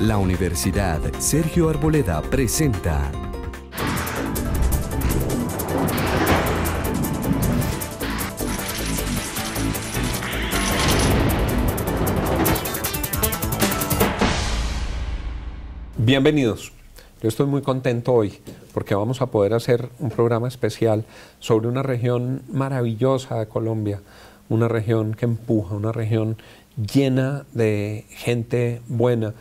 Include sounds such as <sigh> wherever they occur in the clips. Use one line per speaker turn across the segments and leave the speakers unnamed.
La Universidad Sergio Arboleda presenta Bienvenidos. Yo estoy muy contento hoy porque vamos a poder hacer un programa especial sobre una región maravillosa de Colombia, una región que empuja, una región llena de gente buena,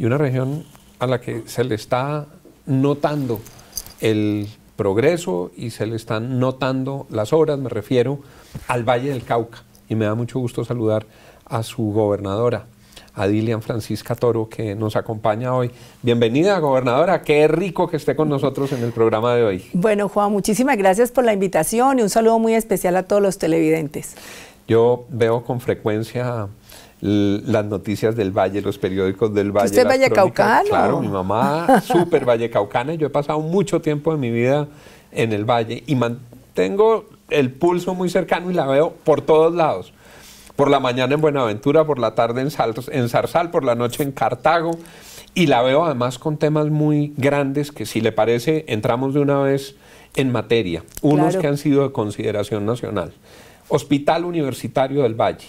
y una región a la que se le está notando el progreso y se le están notando las obras, me refiero al Valle del Cauca. Y me da mucho gusto saludar a su gobernadora, a Dilian Francisca Toro, que nos acompaña hoy. Bienvenida, gobernadora. Qué rico que esté con nosotros en el programa de hoy.
Bueno, Juan, muchísimas gracias por la invitación y un saludo muy especial a todos los televidentes.
Yo veo con frecuencia las noticias del Valle, los periódicos del Valle. ¿Usted es vallecaucano? Claro, mi mamá <laughs> súper vallecaucana. Yo he pasado mucho tiempo de mi vida en el Valle y mantengo el pulso muy cercano y la veo por todos lados. Por la mañana en Buenaventura, por la tarde en, saltos en Zarzal, por la noche en Cartago. Y la veo además con temas muy grandes que si le parece entramos de una vez en materia. Unos que han sido de consideración nacional. Hospital Universitario del Valle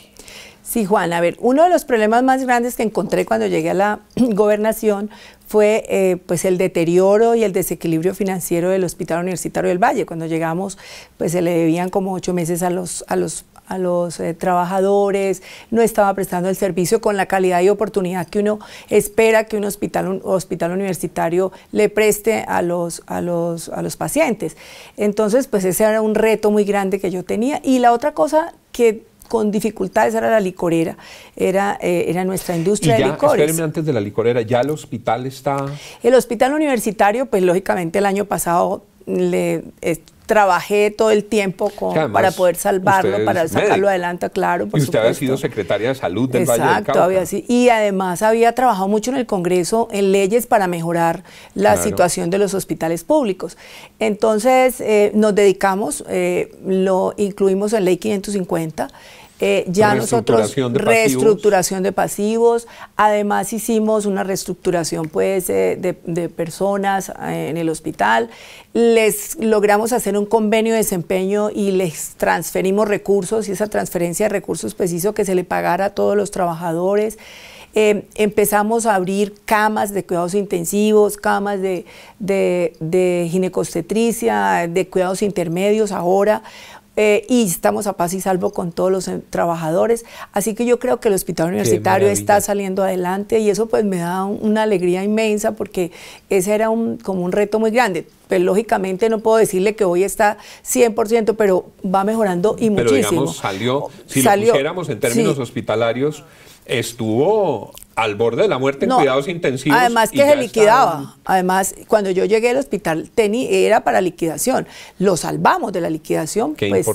Sí, Juan, a ver, uno de los problemas más grandes que encontré cuando llegué a la <clears throat> gobernación fue eh, pues el deterioro y el desequilibrio financiero del Hospital Universitario del Valle. Cuando llegamos, pues se le debían como ocho meses a los, a los a los eh, trabajadores, no estaba prestando el servicio con la calidad y oportunidad que uno espera que un hospital, un hospital universitario le preste a los, a, los, a los pacientes. Entonces, pues ese era un reto muy grande que yo tenía. Y la otra cosa que con dificultades era la licorera, era, eh, era nuestra industria y ya, de licores. antes
de la licorera, ¿ya el hospital está...?
El hospital universitario, pues lógicamente el año pasado le... Eh, trabajé todo el tiempo con, para poder salvarlo, para sacarlo adelante, claro. Por y usted había sido
secretaria de salud del Valle del Cauca. Había, sí.
Y además había trabajado mucho en el Congreso en leyes para mejorar la situación de los hospitales públicos. Entonces eh, nos dedicamos, lo incluimos en Ley 550. Eh, ya nosotros reestructuración de pasivos, además hicimos una reestructuración pues de, personas eh, en el hospital, les logramos hacer un convenio de desempeño y les transferimos recursos y esa transferencia de recursos pues hizo que se le pagara a todos los trabajadores. Eh, empezamos a abrir camas de cuidados intensivos, camas de, de, ginecostetricia, de cuidados intermedios ahora. Eh, y estamos a paz y salvo con todos los eh, trabajadores. Así que yo creo que el hospital universitario está saliendo adelante y eso pues me da una alegría inmensa porque ese era un, como un reto muy grande. Pues lógicamente no puedo decirle que hoy está 100%, pero va mejorando y pero muchísimo.
salió, si lo pusiéramos en términos hospitalarios, estuvo al borde de la muerte en cuidados intensivos. Además que se liquidaba.
Además, cuando yo llegué al hospital era para liquidación. Lo salvamos de la liquidación, pues,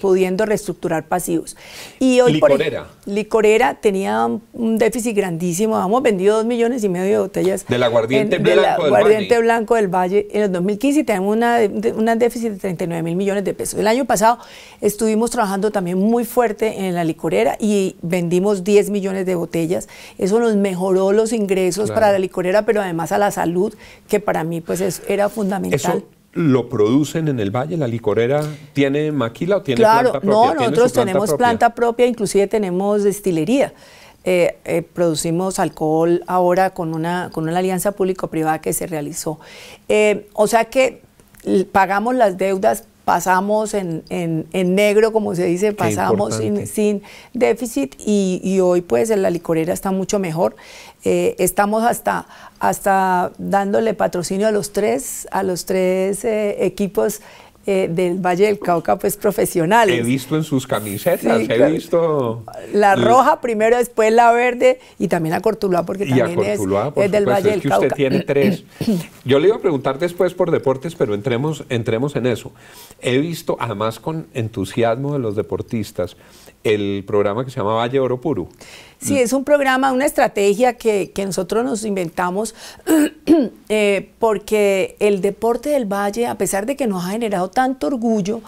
pudiendo reestructurar pasivos.
Y hoy, licorera.
licorera tenía un déficit grandísimo. Hemos vendido dos millones y medio de botellas.
Del aguardiente blanco, de la, del, Valle.
blanco del Valle. En el 2015 tenemos un déficit de 39 mil millones de pesos. El año pasado estuvimos trabajando también muy fuerte en la licorera y vendimos 10 millones de botellas. Eso nos mejoró los ingresos para la licorera, pero además a la salud, que para mí pues es, era fundamental. Eso
lo producen en el valle? ¿La licorera tiene maquila o tiene planta propia? Claro, no, nosotros tenemos planta
propia, inclusive tenemos destilería. Eh, eh, producimos alcohol ahora con una, con una alianza público-privada que se realizó. Eh, o sea que pagamos las deudas pasamos en, negro, como se dice, pasamos sin, déficit y, hoy pues en la licorera está mucho mejor. Eh, estamos hasta, hasta dándole patrocinio a los tres, a los tres eh, equipos eh, del Valle del Cauca, pues profesionales. He
visto en sus camisetas, he visto... La roja
primero, después la verde y también la Cortuluá, porque también es, del Valle del Valle es que Usted tiene <clears throat> tres.
Yo le iba a preguntar después por deportes, pero entremos, entremos en eso. He visto, además con entusiasmo de los deportistas, el programa que se llama Valle Oro Puro.
Sí, es un programa, una estrategia que, nosotros nos inventamos <clears throat> eh, porque el deporte del valle, a pesar de que nos ha generado tanto orgullo,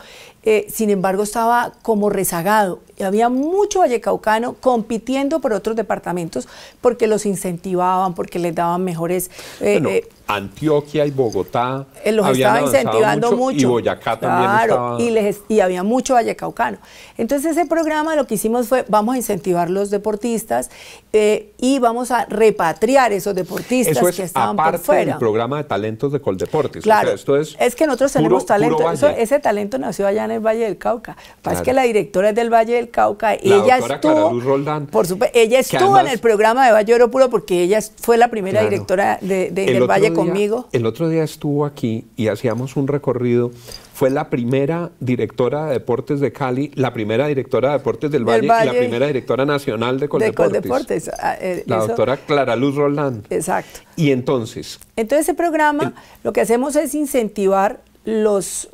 eh, sin embargo estaba como rezagado. Había mucho vallecaucano compitiendo por otros departamentos porque los incentivaban, porque les daban mejores... Eh, eh,
Antioquia y Bogotá los estaba incentivando mucho, Y Boyacá también y,
les, había mucho vallecaucano. Entonces ese programa lo que hicimos fue vamos a incentivar los deportistas y vamos a repatriar esos deportistas que estaban por fuera. Del
programa de talentos de Coldeportes. Claro, esto es, que
nosotros tenemos talento. ese talento nació allá en el Valle del Cauca. Es que la directora es del Valle del Cauca. La ella estuvo,
por supuesto, ella estuvo en el
programa de Valle Oro porque ella fue la primera directora del Valle conmigo.
El otro día estuvo aquí y hacíamos un recorrido. Fue la primera directora de deportes de Cali, la primera directora de deportes del, Valle, y la primera directora nacional de Coldeportes.
De ah, eh, La doctora
Clara Luz Rolando. Exacto. Y entonces.
Entonces ese programa lo que hacemos es incentivar los,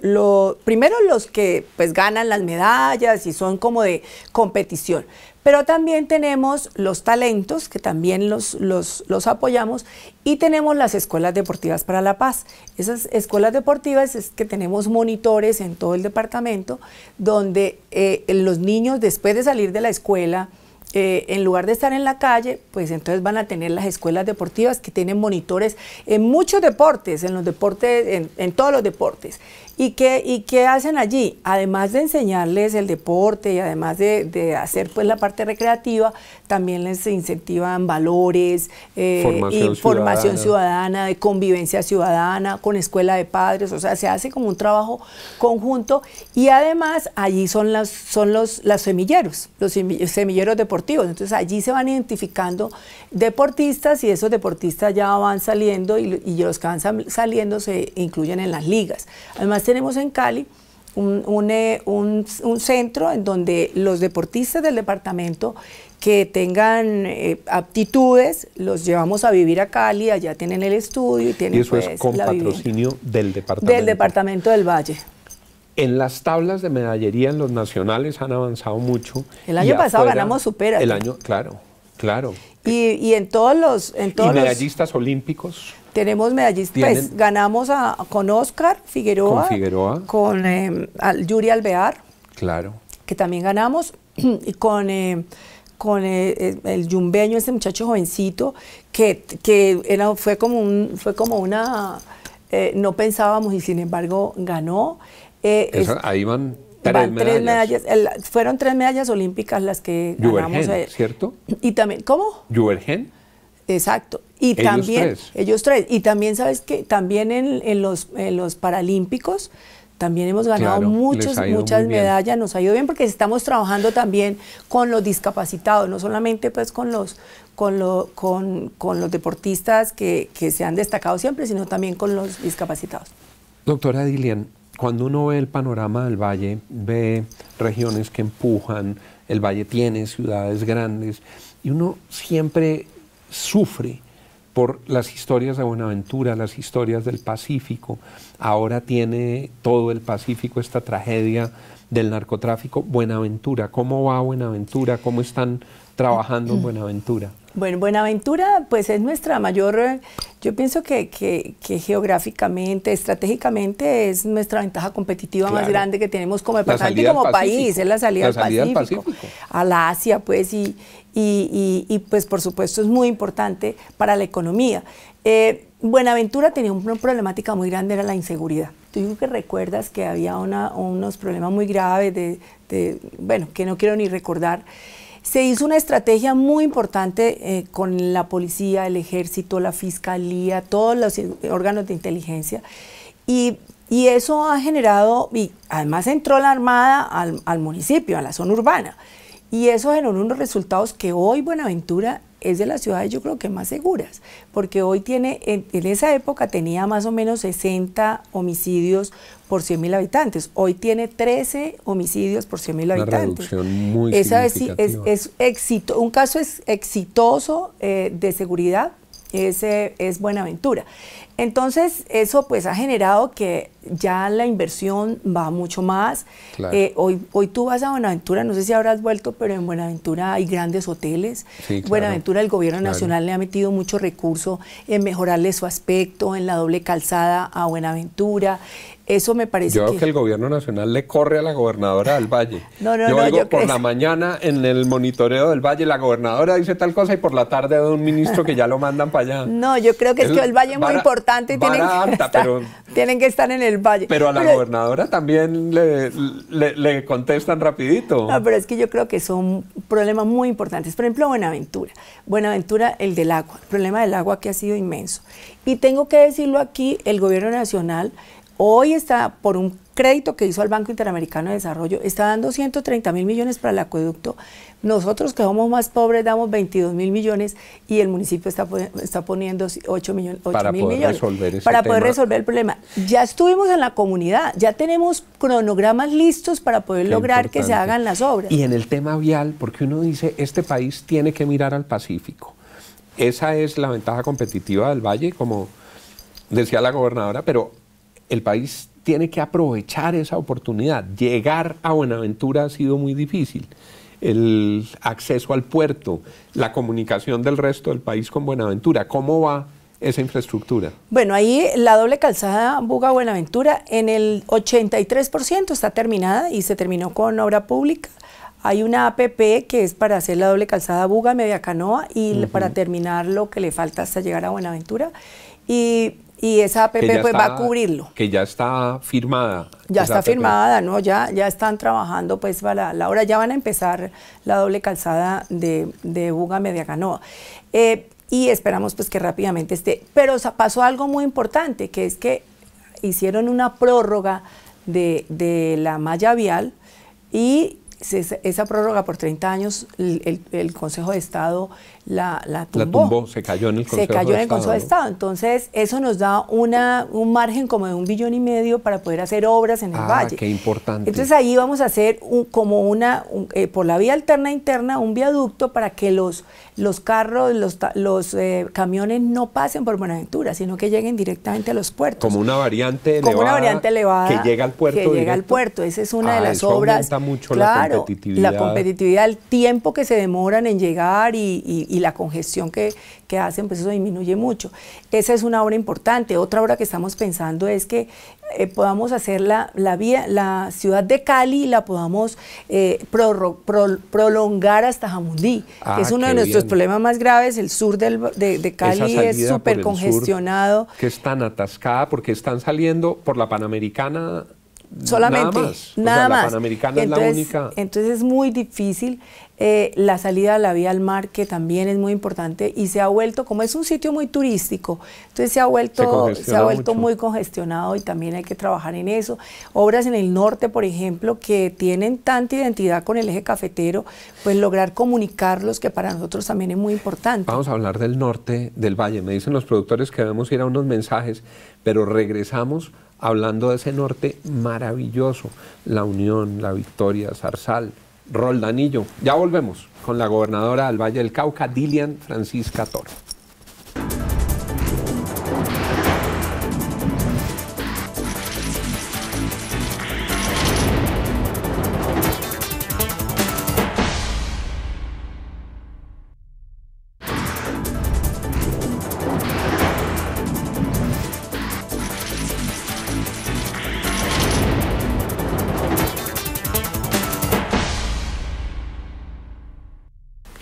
primero los que pues ganan las medallas y son como de competición, pero también tenemos los talentos, que también los, los, los apoyamos, y tenemos las escuelas deportivas para la paz. Esas escuelas deportivas es que tenemos monitores en todo el departamento, donde eh, los niños después de salir de la escuela, eh, en lugar de estar en la calle, pues entonces van a tener las escuelas deportivas que tienen monitores en muchos deportes, en los deportes, en todos los deportes. ¿Y qué, ¿Y qué hacen allí? Además de enseñarles el deporte y además de, hacer pues la parte recreativa, también les incentivan valores, eh, formación, ciudadana. de convivencia ciudadana, con escuela de padres, o sea, se hace como un trabajo conjunto y además allí son, las, son los, las semilleros, los semilleros deportivos, entonces allí se van identificando deportistas y esos deportistas ya van saliendo y, y los que van saliendo se incluyen en las ligas. Además tenemos en Cali eh, un, un, centro en donde los deportistas del departamento que tengan eh, aptitudes, los llevamos a vivir a Cali, allá tienen el estudio y tienen... Y eso es pues, con patrocinio
del departamento. Del
departamento del Valle.
En las tablas de medallería en los nacionales han avanzado mucho. El año pasado ganamos supera. El año, claro, claro.
Y, y en todos los... y medallistas
olímpicos.
Tenemos medallistas, pues, ganamos con Oscar Figueroa, con, eh, Yuri Alvear, claro. que también ganamos, <clears throat> y con, eh, con eh, el yumbeño, ese muchacho jovencito, que, que era, fue, como un, fue como una... no pensábamos y sin embargo ganó.
ahí van Tres medallas.
fueron tres medallas olímpicas las que ganamos. ¿cierto? Y también, ¿cómo?
¿Yubergen?
Exacto. Y también, ellos tres. Y también, ¿sabes que También en, los, en los Paralímpicos también hemos ganado muchos, muchas medallas, nos ha ido bien porque estamos trabajando también con los discapacitados, no solamente pues con los con, lo, con, con los deportistas que, que, se han destacado siempre, sino también con los discapacitados.
Doctora Dilian, cuando uno ve el panorama del valle, ve regiones que empujan, el valle tiene ciudades grandes, y uno siempre sufre por las historias de Buenaventura, las historias del Pacífico. Ahora tiene todo el Pacífico esta tragedia del narcotráfico. Buenaventura, ¿cómo va Buenaventura? ¿Cómo están trabajando en Buenaventura?
Bueno, Buenaventura, pues es nuestra mayor, eh, yo pienso que, geográficamente, estratégicamente, es nuestra ventaja competitiva más grande que tenemos como como país, es la salida, al Pacífico, a la Asia, pues, y, y, pues por supuesto es muy importante para la economía. Eh, Buenaventura tenía una problemática muy grande, era la inseguridad. Tú digo que recuerdas que había unos problemas muy graves bueno, que no quiero ni recordar. Se hizo una estrategia muy importante eh, con la policía, el ejército, la fiscalía, todos los órganos de inteligencia. Y, eso ha generado, y además entró la Armada al, al municipio, a la zona urbana. Y eso generó unos resultados que hoy Buenaventura es de las ciudades yo creo que más seguras, porque hoy tiene, en, esa época tenía más o menos 60 homicidios por 100 mil habitantes, hoy tiene 13 homicidios por 100 mil habitantes.
Reducción muy esa es, es,
un caso es exitoso eh, de seguridad, es, es Buenaventura. Entonces, eso pues ha generado que ya la inversión va mucho más. Eh, hoy, hoy tú vas a Buenaventura, no sé si habrás vuelto, pero en Buenaventura hay grandes hoteles. Buenaventura, el gobierno nacional le ha metido mucho recurso en mejorarle su aspecto, en la doble calzada a Buenaventura.
Eso me parece. Yo creo que el gobierno nacional le corre a la gobernadora del Valle. <laughs> No, no, yo no, por la mañana en el monitoreo del Valle, la gobernadora dice tal cosa y por la tarde de un ministro que ya lo mandan para allá. <laughs>
No, yo creo que es, que el Valle es muy importante tienen, que estar, en el valle. Pero a la
gobernadora también le, contestan rapidito. No, pero
es que yo creo que son problemas muy importantes. Por ejemplo, Buenaventura. Buenaventura, el del agua. El problema del agua que ha sido inmenso. Y tengo que decirlo aquí, el gobierno nacional hoy está por un crédito que hizo al Banco Interamericano de Desarrollo, está dando 130 mil millones para el acueducto. Nosotros que somos más pobres damos 22 mil millones y el municipio está, está poniendo 8, millones, para mil poder millones resolver para poder resolver el problema. Ya estuvimos en la comunidad, ya tenemos cronogramas listos para poder lograr que se hagan las obras. Y
en el tema vial, porque uno dice, este país tiene que mirar al Pacífico. Esa es la ventaja competitiva del Valle, como decía la gobernadora, pero el país tiene que aprovechar esa oportunidad. Llegar a Buenaventura ha sido muy difícil. El acceso al puerto, la comunicación del resto del país con Buenaventura, ¿cómo va esa infraestructura?
Bueno, ahí la doble calzada Buga-Buenaventura en el 83% está terminada y se terminó con obra pública. Hay una APP que es para hacer la doble calzada Buga, Media Canoa y para terminar lo que le falta hasta llegar a Buenaventura. Y y esa APP pues va a cubrirlo.
Que ya está firmada. Ya está firmada,
¿no? Ya, ya están trabajando pues para la hora, ya van a empezar la doble calzada de, de Buga Media Canoa. Eh, y esperamos pues que rápidamente esté. Pero pasó algo muy importante, que es que hicieron una prórroga de, de la malla vial y esa prórroga por 30 años, el, Consejo de Estado la, la tumbó.
se cayó en el Consejo, se cayó en el Consejo de, Estado,
Entonces, eso nos da una, un margen como de un billón y medio para poder hacer obras en el ah, valle. qué
importante. Entonces, ahí
vamos a hacer como una, eh, por la vía alterna interna, un viaducto para que los los carros, los, eh, camiones no pasen por Buenaventura, sino que lleguen directamente a los puertos.
Como una variante elevada. variante elevada. Que llega al puerto. Que llega al
puerto. Esa es una de ah, las obras. mucho claro, la competitividad. el tiempo que se demoran en llegar y, la congestión que, que hacen, pues eso disminuye mucho. Esa es una obra importante. Otra obra que estamos pensando es que eh, podamos hacer la, la, vía, la, ciudad de Cali, la podamos eh, prolongar hasta Jamundí, que es ah, uno de nuestros problemas más graves. El sur del, de, Cali es súper congestionado.
Que es tan atascada porque están saliendo por la Panamericana solamente nada más, nada más. La Panamericana es la única
entonces es muy difícil eh, la salida a la vía al mar, que también es muy importante, y se ha vuelto, como es un sitio muy turístico, entonces se ha vuelto, se, ha vuelto muy congestionado y también hay que trabajar en eso. Obras en el norte, por ejemplo, que tienen tanta identidad con el eje cafetero, pues lograr comunicarlos, que para nosotros también es muy importante.
Vamos a hablar del norte del valle. Me dicen los productores que debemos ir a unos mensajes, pero regresamos hablando de ese norte maravilloso, La Unión, La Victoria, Zarzal. Roldanillo. Ya volvemos con la gobernadora del Valle del Cauca, Dilian Francisca Toro.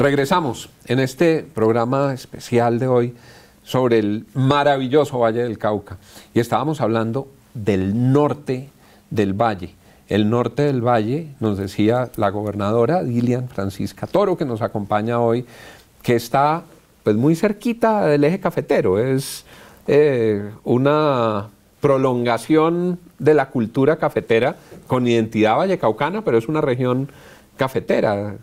Regresamos en este programa especial de hoy sobre el maravilloso Valle del Cauca y estábamos hablando del norte del valle. El norte del valle, nos decía la gobernadora Dilian Francisca Toro, que nos acompaña hoy, que está pues muy cerquita del eje cafetero, es eh, una prolongación de la cultura cafetera con identidad vallecaucana, pero es una región cafetera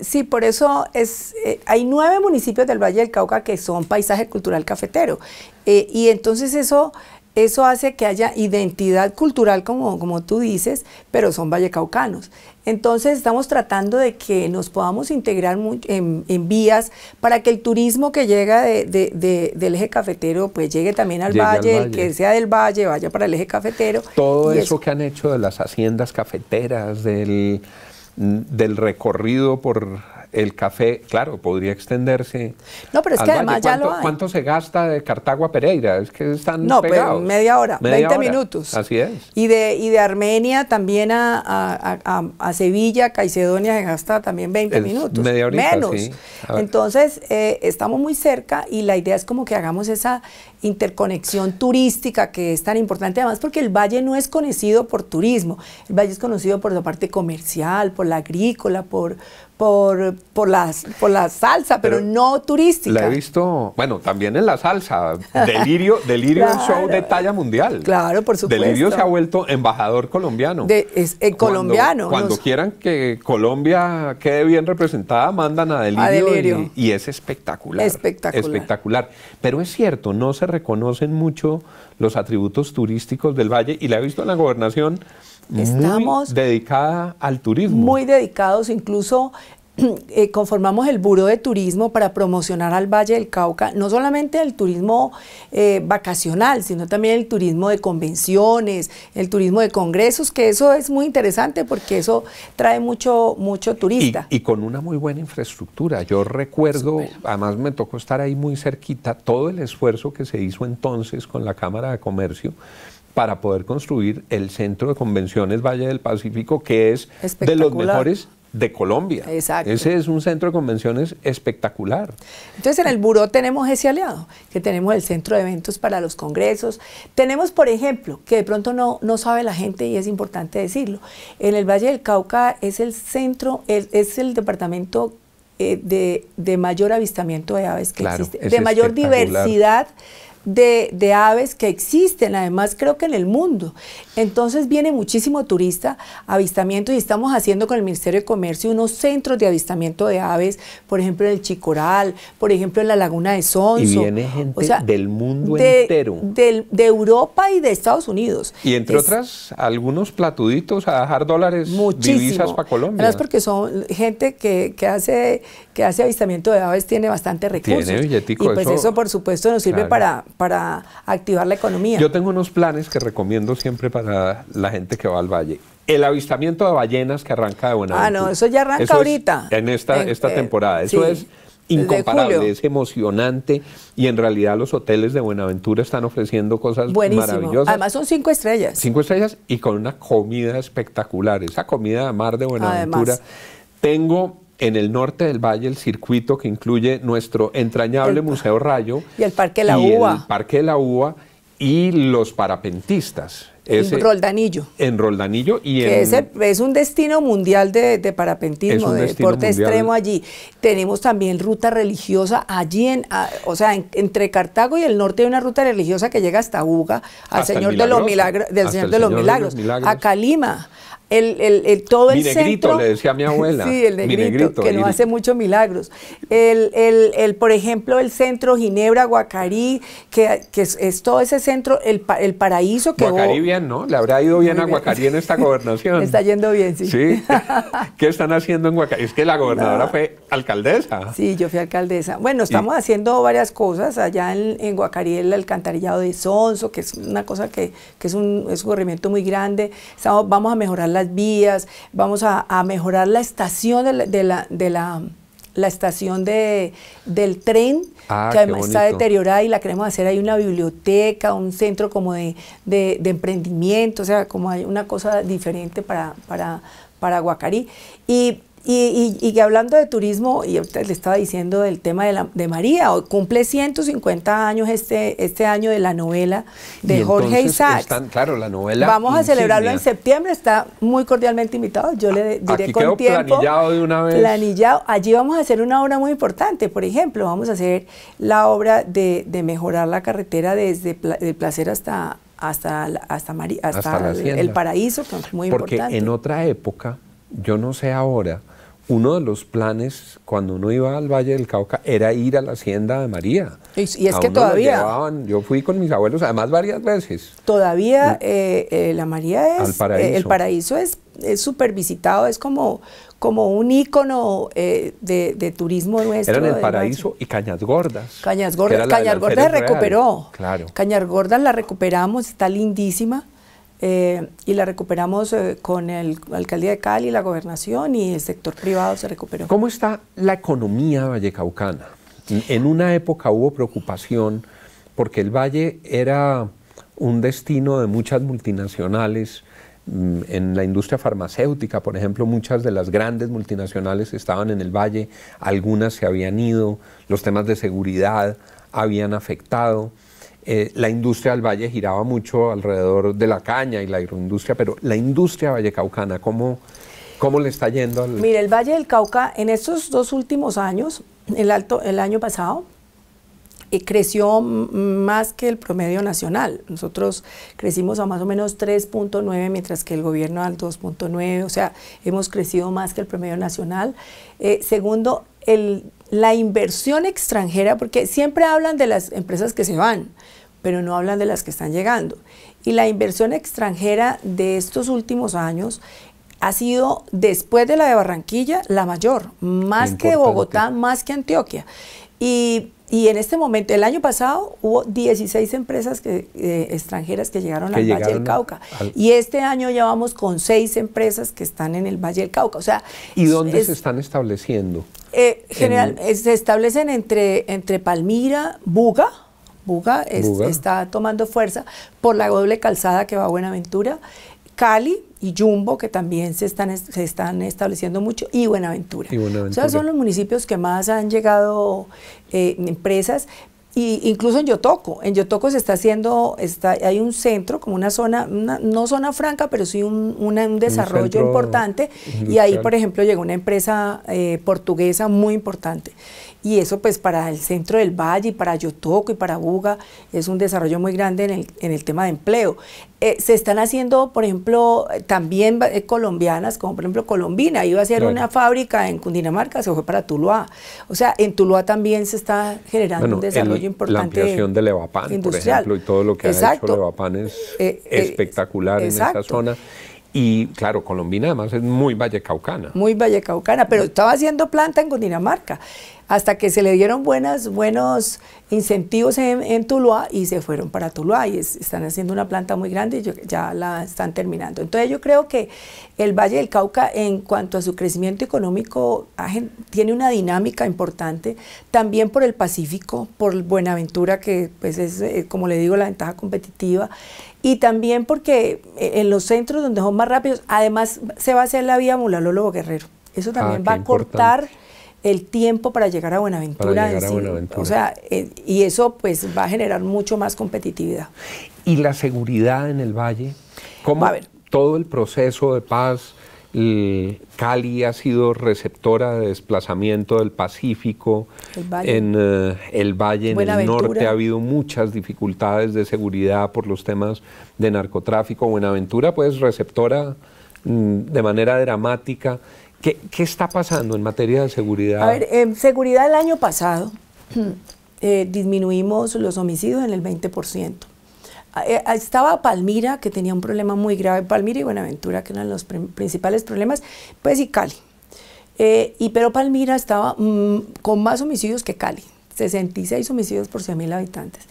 sí, por eso es, eh, hay nueve municipios del Valle del Cauca que son paisaje cultural cafetero. Eh, y entonces eso, eso hace que haya identidad cultural, como, como tú dices, pero son vallecaucanos. Entonces estamos tratando de que nos podamos integrar en, vías para que el turismo que llega del eje cafetero pues llegue también al, valle, el que sea del valle vaya para el eje cafetero. Todo eso,
que han hecho de las haciendas cafeteras, del del recorrido por el café, claro, podría extenderse.
No, pero es que además ya lo
¿Cuánto se gasta de cartagua Pereira? Es que están no, pues, Pero media hora, 20 minutos. Así es.
Y de, de Armenia también a, a, Sevilla, Caicedonia se gasta también 20 minutos. Media horita, menos. Entonces, eh, estamos muy cerca y la idea es como que hagamos esa interconexión turística que es tan importante, además porque el valle no es conocido por turismo, el valle es conocido por la parte comercial, por la agrícola, por, por, por, las, por la salsa, pero, no turística. La he
visto, bueno, también en la salsa. Delirio, <laughs> Delirio un show de talla mundial. Claro, por supuesto. Delirio se ha vuelto embajador colombiano.
es, eh, colombiano. Cuando
quieran que Colombia quede bien representada, mandan a Delirio. Y, es espectacular. Espectacular. Espectacular. Pero es cierto, no se reconocen mucho los atributos turísticos del valle y la he visto en la gobernación dedicada al turismo. Muy dedicados, incluso
<clears throat> Eh, conformamos el Buró de Turismo para promocionar al Valle del Cauca, no solamente el turismo eh, vacacional, sino también el turismo de convenciones, el turismo de congresos, que eso es muy interesante porque eso trae mucho, mucho turista.
Y, con una muy buena infraestructura. Yo recuerdo, además me tocó estar ahí muy cerquita, todo el esfuerzo que se hizo entonces con la Cámara de Comercio para poder construir el Centro de Convenciones Valle del Pacífico, que es de los mejores de Colombia. Exacto. Ese es un centro de convenciones espectacular.
Entonces en el buró tenemos ese aliado, que tenemos el centro de eventos para los congresos. Tenemos, por ejemplo, que de pronto no, no sabe la gente y es importante decirlo, en el Valle del Cauca es el centro, es, el departamento eh, de, de, mayor avistamiento de aves que existe, de mayor diversidad de, de, aves que existen, además creo que en el mundo. Entonces viene muchísimo turista, avistamiento, y estamos haciendo con el Ministerio de Comercio unos centros de avistamiento de aves, por ejemplo, en el Chicoral, por ejemplo, en la Laguna de Sonso. Y viene
gente del mundo entero.
De, Europa y de Estados Unidos. Y entre otras,
algunos platuditos a dejar dólares, divisas para Colombia.
porque son gente que, que, hace, que hace avistamiento de aves, tiene bastante recursos. Tiene billetico. Y pues eso, por supuesto, nos sirve para, para activar la economía. Yo
tengo unos planes que recomiendo siempre para la, gente que va al valle. El avistamiento de ballenas que arranca de Buenaventura. Ah, no, eso ya arranca ahorita. en esta, esta eh, temporada. Eso es incomparable, es emocionante y en realidad los hoteles de Buenaventura están ofreciendo cosas Buenísimo. maravillosas. Además
son cinco estrellas.
Cinco estrellas y con una comida espectacular. Esa comida de mar de Buenaventura. Tengo en el norte del valle el circuito que incluye nuestro entrañable Museo Rayo.
Y el Parque de la y El
Parque de la Uva y los parapentistas. en
Roldanillo.
En Roldanillo y en...
Es, un destino mundial de, parapentismo, de deporte extremo allí. Tenemos también ruta religiosa allí, en, o sea, entre Cartago y el norte hay una ruta religiosa que llega hasta Uga, al Señor, de los, milagros del señor de los Milagros, a Calima, el, el, todo el negrito, le decía a mi abuela. <laughs> sí, el negrito, que no hace muchos milagros. El, por ejemplo, el centro Ginebra, Guacarí, que, que es, todo ese centro, el, paraíso que... Guacarí
bien, ¿no? Le habrá ido bien, a Guacarí en esta <laughs> gobernación. Está
yendo bien, sí. <laughs>
¿Qué están haciendo en Guacarí? Es que la gobernadora fue alcaldesa. Sí,
yo fui alcaldesa. Bueno, estamos haciendo varias cosas allá en, Guacarí, el alcantarillado de Sonso, que es una cosa que, que es, un, es muy grande. vamos a mejorar las vías, vamos a, mejorar la estación de la, estación de, del tren, ah, que además está deteriorada y la queremos hacer. Hay una biblioteca, un centro como de, emprendimiento, o sea, como hay una cosa diferente para, para, para Guacarí. Y y, y, hablando de turismo, y usted le estaba diciendo del tema de, María, cumple 150 años este, este año de la novela de Jorge Isaac.
claro, la novela. Vamos a celebrarlo en
septiembre, está muy cordialmente invitado. Yo le ah, diré con tiempo. Planillado de una vez. Planillado. Allí vamos a hacer una obra muy importante, por ejemplo, vamos a hacer la obra de, mejorar la carretera desde el placer hasta hasta hasta, hasta, el, paraíso, que es muy importante. Porque en
otra época, yo no sé ahora, uno de los planes cuando uno iba al Valle del Cauca era ir a la hacienda de María.
Y, es que todavía...
yo fui con mis abuelos, además varias veces.
Todavía mm. eh, eh, la María es... Paraíso. Eh, el paraíso es súper visitado, es como, como un ícono de, turismo nuestro. Eran el
paraíso y Cañas Gordas.
Cañas Gordas, Cañas Gordas recuperó. Claro. Cañas Gordas la recuperamos, está lindísima. Eh, y la recuperamos eh, con el, alcaldía de Cali, la gobernación y el sector privado se
recuperó. ¿Cómo está la economía vallecaucana? En una época hubo preocupación porque el valle era un destino de muchas multinacionales. Mm, en la industria farmacéutica, por ejemplo, muchas de las grandes multinacionales estaban en el valle, algunas se habían ido, los temas de seguridad habían afectado. Eh, la industria del valle giraba mucho alrededor de la caña y la agroindustria, pero la industria vallecaucana, ¿cómo, cómo le está yendo? Al... Mire,
el Valle del Cauca en estos dos últimos años, el, alto, el año pasado, eh, creció más que el promedio nacional. Nosotros crecimos a más o menos 3.9, mientras que el gobierno al 2.9, o sea, hemos crecido más que el promedio nacional. Eh, segundo, el la inversión extranjera, porque siempre hablan de las empresas que se van, pero no hablan de las que están llegando. Y la inversión extranjera de estos últimos años ha sido, después de la de Barranquilla, la mayor, más que Bogotá, más que Antioquia. Y y en este momento, el año pasado hubo 16 empresas eh, extranjeras que llegaron al Valle del Cauca. Y este año ya vamos con seis empresas que están en el Valle del Cauca. O sea, ¿Y dónde se
están estableciendo?
Eh, general, eh, se establecen entre, entre Palmira, Buga. Buga, está tomando fuerza por la doble calzada que va a Buenaventura Cali y Jumbo, que también se están, se están estableciendo mucho, y Buenaventura. Esos son los municipios que más han llegado eh, empresas, y incluso en Yotoco, en Yotoco se está haciendo, hay un centro, como una zona, no zona franca, pero sí un, desarrollo importante, y ahí, por ejemplo, llegó una empresa eh, portuguesa muy importante. Y eso pues para el centro del valle y para Yotoco y para Buga es un desarrollo muy grande en el, en el tema de empleo. Eh, se están haciendo, por ejemplo, eh, también eh, colombianas, como por ejemplo Colombina, iba a hacer una fábrica en Cundinamarca, se fue para Tuluá. O sea, en Tuluá también se está generando un desarrollo importante. La ampliación
de Levapan, por ejemplo, y todo lo que ha hecho Levapan es espectacular en esa zona. Y claro, Colombina además es muy vallecaucana.
Muy vallecaucana, pero estaba haciendo planta en Cundinamarca hasta que se le dieron buenas, buenos incentivos en, en Tuluá y se fueron para Tuluá y están haciendo una planta muy grande y ya la están terminando. Entonces yo creo que el Valle del Cauca en cuanto a su crecimiento económico tiene una dinámica importante, también por el Pacífico, por Buenaventura, que pues es, eh, como le digo, la ventaja competitiva, y también porque eh, en los centros donde son más rápidos, además se va a hacer la vía Mulalolo Guerrero. Eso ah, también va a cortar el tiempo para llegar a Buenaventura. Para O sea, eh, y eso pues va a generar mucho más competitividad.
¿Y la seguridad en el valle? ¿Cómo todo el proceso de paz? Cali ha sido receptora de desplazamiento del Pacífico, en eh, el Valle, en el norte ha habido muchas dificultades de seguridad por los temas de narcotráfico. Buenaventura, pues, receptora mm, de manera dramática. ¿Qué, está pasando en materia de seguridad? A ver,
en seguridad el año pasado <clears throat> eh, disminuimos los homicidios en el 20%. Eh, estaba Palmira, que tenía un problema muy grave, Palmira y Buenaventura, que eran los principales problemas, pues y Cali. Eh, y pero Palmira estaba mm, con más homicidios que Cali. 66 homicidios por mil habitantes.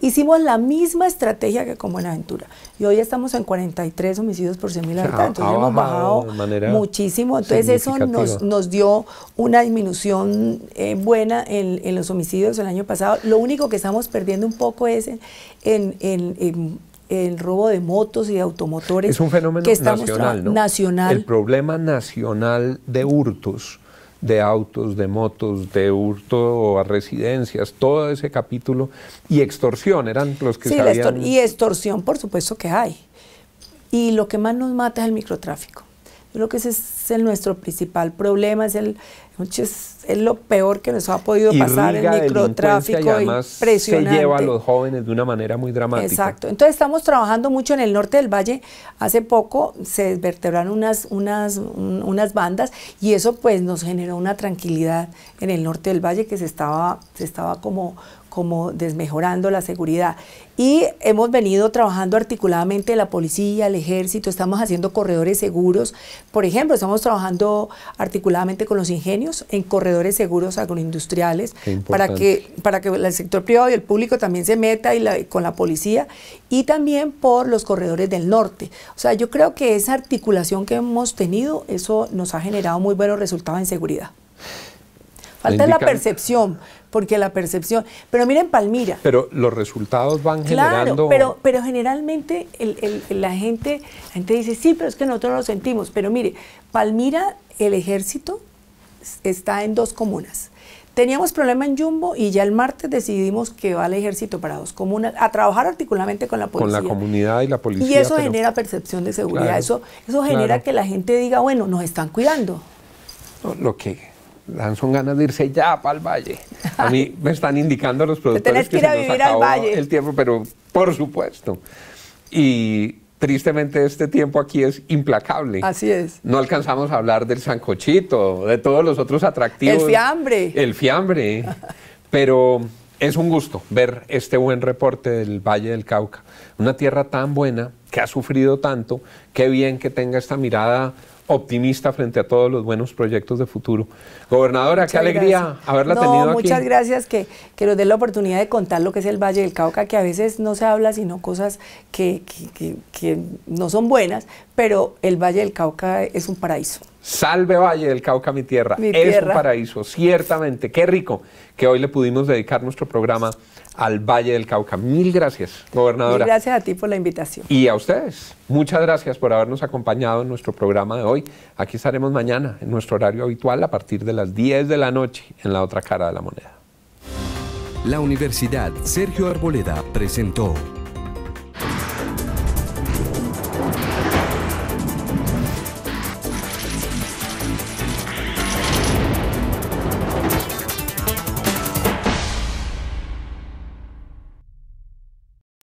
Hicimos la misma estrategia que con Buenaventura y hoy estamos en 43 homicidios por mil ah, habitantes. hemos ah, bajado muchísimo, entonces eso nos, nos, dio una disminución eh, buena en, los homicidios el año pasado. Lo único que estamos perdiendo un poco es en, el robo de motos y de automotores. Es un fenómeno nacional, nacional. El
problema nacional de hurtos de autos, de motos, de hurto a residencias, todo ese capítulo. Y extorsión eran los que sí, sabían. y
extorsión, por supuesto que hay. Y lo que más nos mata es el microtráfico. Yo creo que ese es el, nuestro principal problema, es el, es lo peor que nos ha podido pasar el microtráfico. Y se lleva a los
jóvenes de una manera muy dramática. Exacto.
Entonces estamos trabajando mucho en el norte del valle. Hace poco se desvertebraron unas, unas, unas bandas y eso pues nos generó una tranquilidad en el norte del valle que se estaba, se estaba como como desmejorando la seguridad. Y hemos venido trabajando articuladamente la policía, el ejército, estamos haciendo corredores seguros. Por ejemplo, estamos trabajando articuladamente con los ingenios en corredores seguros agroindustriales para que, para que el sector privado y el público también se meta y con la policía y también por los corredores del norte. O sea, yo creo que esa articulación que hemos tenido, eso nos ha generado muy buenos resultados en seguridad. Falta la percepción, porque la percepción. Pero miren Palmira.
Pero los resultados van generando. Pero,
pero generalmente la, gente, gente dice, sí, pero es que nosotros lo sentimos. Pero mire, Palmira, el ejército está en dos comunas. Teníamos problema en Jumbo y ya el martes decidimos que va el ejército para dos comunas a trabajar articuladamente con la policía. Con la
comunidad y la policía. Y eso genera
percepción de seguridad, eso, eso genera que la gente diga, bueno, nos están cuidando.
Lo que dan son ganas de irse ya para el valle. A mí <laughs> me están indicando los productores que, que, ir a vivir al valle. el tiempo, pero por supuesto. Y tristemente este tiempo aquí es implacable. Así es. No alcanzamos a hablar del sancochito, de todos los otros atractivos. El fiambre. El fiambre. <laughs> Pero es un gusto ver este buen reporte del Valle del Cauca. Una tierra tan buena, que ha sufrido tanto, qué bien que tenga esta mirada optimista frente a todos los buenos proyectos de futuro. Gobernadora, qué alegría haberla tenido aquí. Muchas
gracias que, nos dé la oportunidad de contar lo que es el Valle del Cauca, que a veces no se habla sino cosas que, no son buenas, pero el Valle del Cauca es un paraíso.
Salve Valle del Cauca, mi tierra. es un paraíso, ciertamente. Qué rico que hoy le pudimos dedicar nuestro programa al Valle del Cauca. Mil gracias, gobernadora.
gracias a ti por la invitación.
Y a ustedes, muchas gracias por habernos acompañado en nuestro programa de hoy. Aquí estaremos mañana en nuestro horario habitual a partir de las 10 de la noche en la otra cara de la moneda. La Universidad Sergio Arboleda presentó